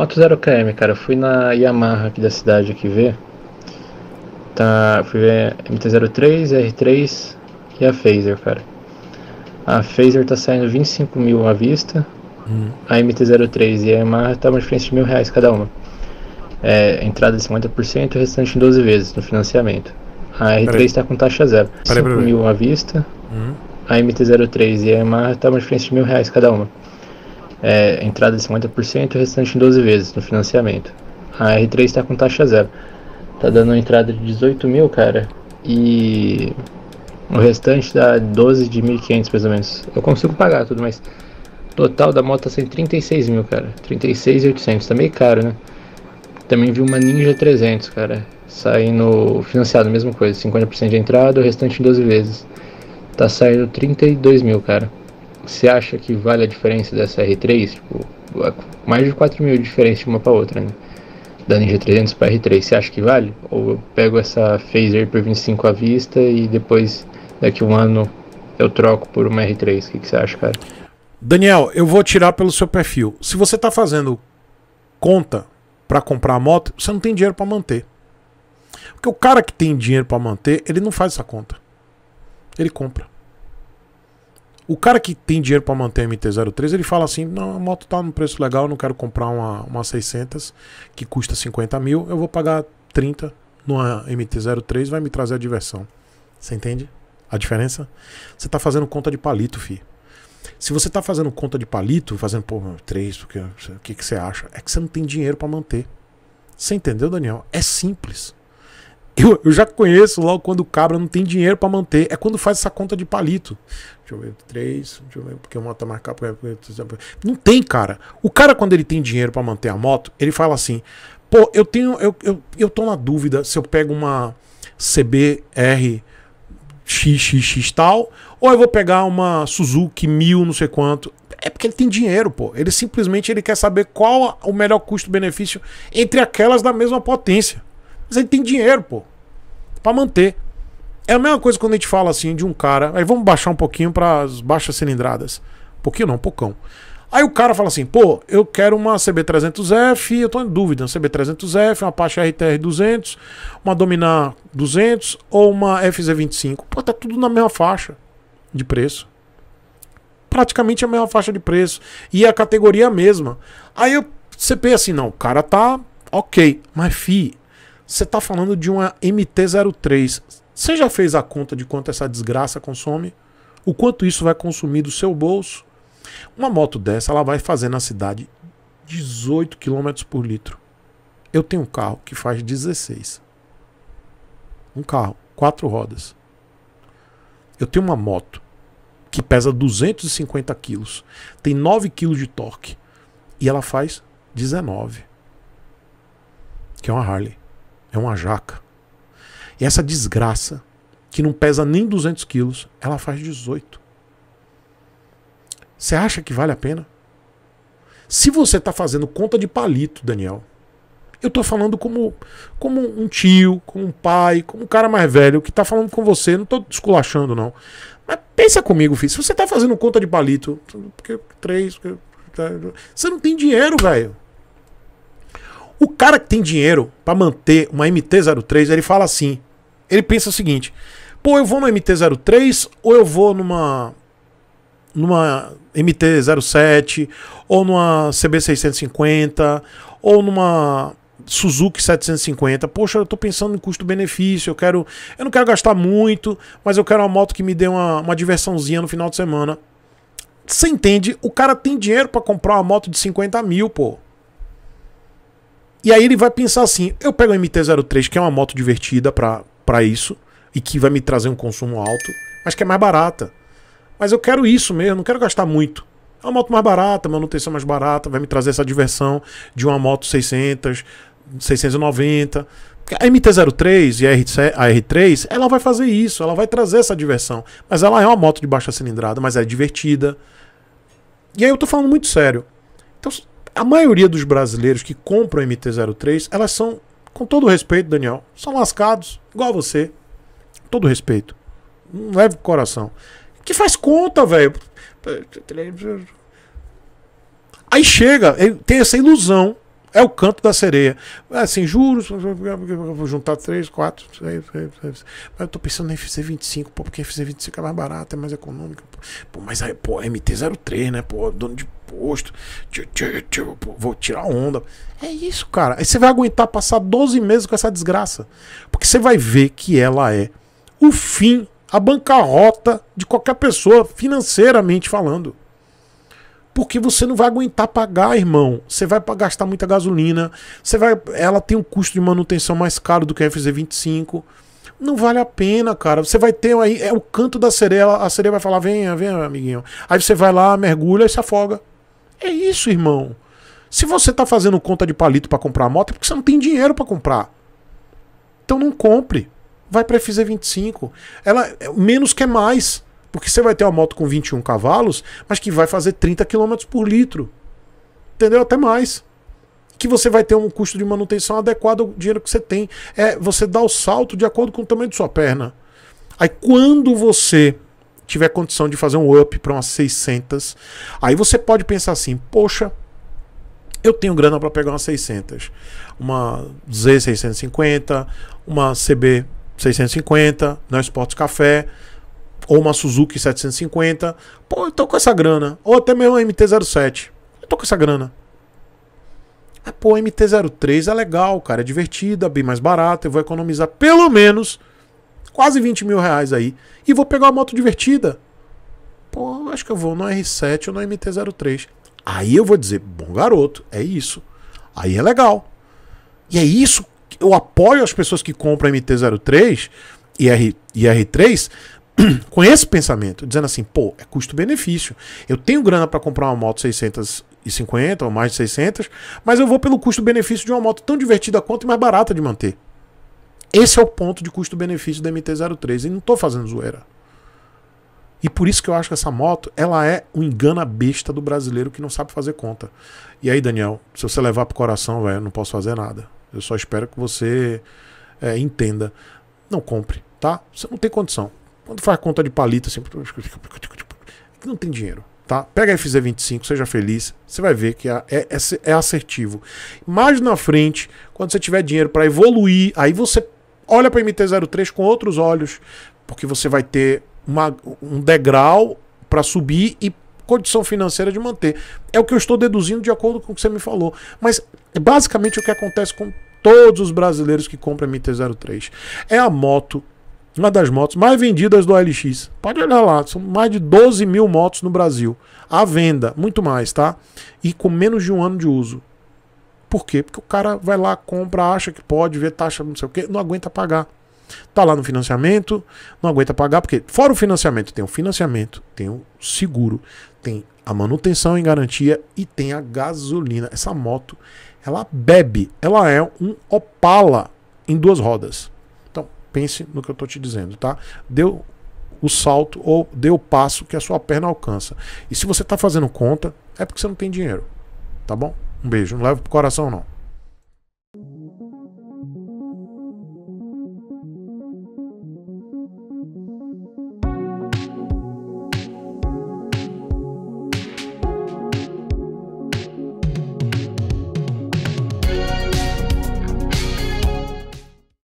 Moto 0km, cara, fui na Yamaha aqui da cidade aqui ver. Tá, fui ver MT-03, R3 e a Phaser, cara. A Phaser tá saindo 25 mil à vista. Hum. A MT-03 e a Yamaha tá uma diferença de mil reais cada uma. É, entrada de 50% e o restante em 12 vezes no financiamento. A R3 está com taxa zero. Peraí, 5 mil à vista. Hum. A MT-03 e a Yamaha tá uma diferença de mil reais cada uma é, entrada de 50% e o restante em 12 vezes no financiamento. A R3 está com taxa zero. Tá dando uma entrada de 18 mil, cara. E o restante dá 12 de 1.500 mais ou menos. Eu consigo pagar tudo, mas total da moto tá sendo 36 mil, cara. 36.800, tá meio caro, né? Também vi uma Ninja 300, cara. Saindo financiado, mesma coisa. 50% de entrada, o restante em 12 vezes. Tá saindo 32 mil, cara você acha que vale a diferença dessa R3? Tipo, é mais de 4 mil de diferença de uma para outra, né? Da Ninja 300 para R3, você acha que vale? Ou eu pego essa Phaser por 25 à vista e depois, daqui um ano, eu troco por uma R3? O que, que você acha, cara? Daniel, eu vou tirar pelo seu perfil. Se você está fazendo conta para comprar a moto, você não tem dinheiro para manter. Porque o cara que tem dinheiro para manter, ele não faz essa conta. Ele compra. O cara que tem dinheiro para manter a MT-03, ele fala assim: não, a moto tá num preço legal, não quero comprar uma, uma 600 que custa 50 mil, eu vou pagar 30 numa MT-03, vai me trazer a diversão. Você entende a diferença? Você tá fazendo conta de palito, fi. Se você tá fazendo conta de palito, fazendo, pô, 3, porque, o que, que você acha? É que você não tem dinheiro para manter. Você entendeu, Daniel? É simples. Eu, eu já conheço logo quando o cabra não tem dinheiro para manter. É quando faz essa conta de palito. Deixa eu ver, três, deixa eu ver, porque a moto tá marcada. Não tem, cara. O cara, quando ele tem dinheiro para manter a moto, ele fala assim: pô, eu tenho. Eu, eu, eu tô na dúvida se eu pego uma CBR XXX tal, ou eu vou pegar uma Suzuki mil, não sei quanto. É porque ele tem dinheiro, pô. Ele simplesmente ele quer saber qual o melhor custo-benefício entre aquelas da mesma potência. Mas ele tem dinheiro, pô. Pra manter. É a mesma coisa quando a gente fala assim de um cara. Aí vamos baixar um pouquinho para as baixas cilindradas. Um pouquinho não, um pocão. Aí o cara fala assim: pô, eu quero uma CB300F, eu tô em dúvida, uma CB300F, uma Apache RTR200, uma Dominar 200 ou uma FZ25. Pô, tá tudo na mesma faixa de preço. Praticamente a mesma faixa de preço. E é a categoria é a mesma. Aí você pensa assim: não, o cara tá ok, mas fi, você está falando de uma MT-03. Você já fez a conta de quanto essa desgraça consome? O quanto isso vai consumir do seu bolso? Uma moto dessa, ela vai fazer na cidade 18 km por litro. Eu tenho um carro que faz 16. Um carro, quatro rodas. Eu tenho uma moto que pesa 250 quilos, tem 9 quilos de torque e ela faz 19, que é uma Harley. É uma jaca. E essa desgraça, que não pesa nem 200 quilos, ela faz 18. Você acha que vale a pena? Se você está fazendo conta de palito, Daniel, eu estou falando como, como um tio, como um pai, como um cara mais velho que está falando com você, não estou desculachando, não. Mas pensa comigo, filho, se você está fazendo conta de palito, porque três, porque, tá, você não tem dinheiro, velho. O cara que tem dinheiro para manter uma MT-03, ele fala assim. Ele pensa o seguinte: pô, eu vou numa MT-03 ou eu vou numa numa MT-07 ou numa CB650 ou numa Suzuki 750. Poxa, eu tô pensando em custo-benefício, eu quero, eu não quero gastar muito, mas eu quero uma moto que me dê uma, uma diversãozinha no final de semana. Você entende? O cara tem dinheiro para comprar uma moto de 50 mil, pô. E aí ele vai pensar assim: eu pego a MT-03, que é uma moto divertida para isso, e que vai me trazer um consumo alto, mas que é mais barata. Mas eu quero isso mesmo, não quero gastar muito. É uma moto mais barata, manutenção mais barata, vai me trazer essa diversão de uma moto 600, 690. A MT-03 e a R3, ela vai fazer isso, ela vai trazer essa diversão. Mas ela é uma moto de baixa cilindrada, mas é divertida. E aí eu tô falando muito sério. Então, a maioria dos brasileiros que compram MT-03, elas são, com todo respeito, Daniel, são lascados, igual a você. Todo respeito. Um leve coração. Que faz conta, velho. Aí chega, tem essa ilusão. É o canto da sereia. É assim, juros, vou juntar 3, 4, 6, 6, 6. Mas eu tô pensando em fc 25 pô, porque fc 25 é mais barato, é mais econômico. Pô, mas aí, pô, é MT-03, né? Pô, dono de posto, vou tirar onda. É isso, cara. Aí você vai aguentar passar 12 meses com essa desgraça. Porque você vai ver que ela é o fim, a bancarrota de qualquer pessoa, financeiramente falando. Porque você não vai aguentar pagar, irmão. Você vai gastar muita gasolina. Você vai, ela tem um custo de manutenção mais caro do que a FZ25 não vale a pena, cara. Você vai ter aí, é o canto da sereia, a sereia vai falar: venha, venha, amiguinho. Aí você vai lá, mergulha e se afoga. É isso, irmão. Se você está fazendo conta de palito para comprar a moto, é porque você não tem dinheiro para comprar. Então não compre. Vai para a FZ25. Ela é, menos que é mais. Porque você vai ter uma moto com 21 cavalos, mas que vai fazer 30 km por litro. Entendeu? Até mais. Que você vai ter um custo de manutenção adequado ao dinheiro que você tem. É você dá o salto de acordo com o tamanho de sua perna. Aí quando você tiver condição de fazer um up para umas 600, aí você pode pensar assim: poxa, eu tenho grana para pegar umas 600, uma Z650, uma CB 650, na Sports Café, ou uma Suzuki 750. Pô, eu tô com essa grana. Ou até mesmo a MT-07. Eu tô com essa grana. Ah, pô, a MT-03 é legal, cara. É divertida, bem mais barata. Eu vou economizar pelo menos quase 20 mil reais aí e vou pegar uma moto divertida. Pô, acho que eu vou no R7 ou no MT-03. Aí eu vou dizer, bom garoto, é isso. Aí é legal. E é isso eu apoio as pessoas que compram MT-03 e, R, e R3 com esse pensamento, dizendo assim, pô, é custo-benefício. Eu tenho grana para comprar uma moto 650 ou mais de 600, mas eu vou pelo custo-benefício de uma moto tão divertida quanto e mais barata de manter. Esse é o ponto de custo-benefício da MT-03. E não estou fazendo zoeira. E por isso que eu acho que essa moto, ela é um engana besta do brasileiro que não sabe fazer conta. E aí, Daniel, se você levar pro coração, eu não posso fazer nada. Eu só espero que você é, entenda. Não compre, tá? Você não tem condição. Quando faz conta de palito, assim, não tem dinheiro, tá? Pega a FZ25, seja feliz, você vai ver que é, é, é, é assertivo. Mais na frente, quando você tiver dinheiro para evoluir, aí você olha para MT-03 com outros olhos, porque você vai ter uma, um degrau para subir e condição financeira de manter. É o que eu estou deduzindo de acordo com o que você me falou. Mas é basicamente o que acontece com todos os brasileiros que compram MT-03 é a moto, uma das motos mais vendidas do LX. Pode olhar lá, são mais de 12 mil motos no Brasil à venda, muito mais, tá? E com menos de um ano de uso. Por quê? Porque o cara vai lá, compra, acha que pode, vê taxa, não sei o quê, não aguenta pagar. Tá lá no financiamento, não aguenta pagar, porque fora o financiamento, tem o financiamento, tem o seguro, tem a manutenção em garantia e tem a gasolina. Essa moto, ela bebe, ela é um Opala em duas rodas. Então, pense no que eu tô te dizendo, tá? Deu o salto ou deu o passo que a sua perna alcança. E se você está fazendo conta, é porque você não tem dinheiro, tá bom? Um beijo. Não leva pro coração, não.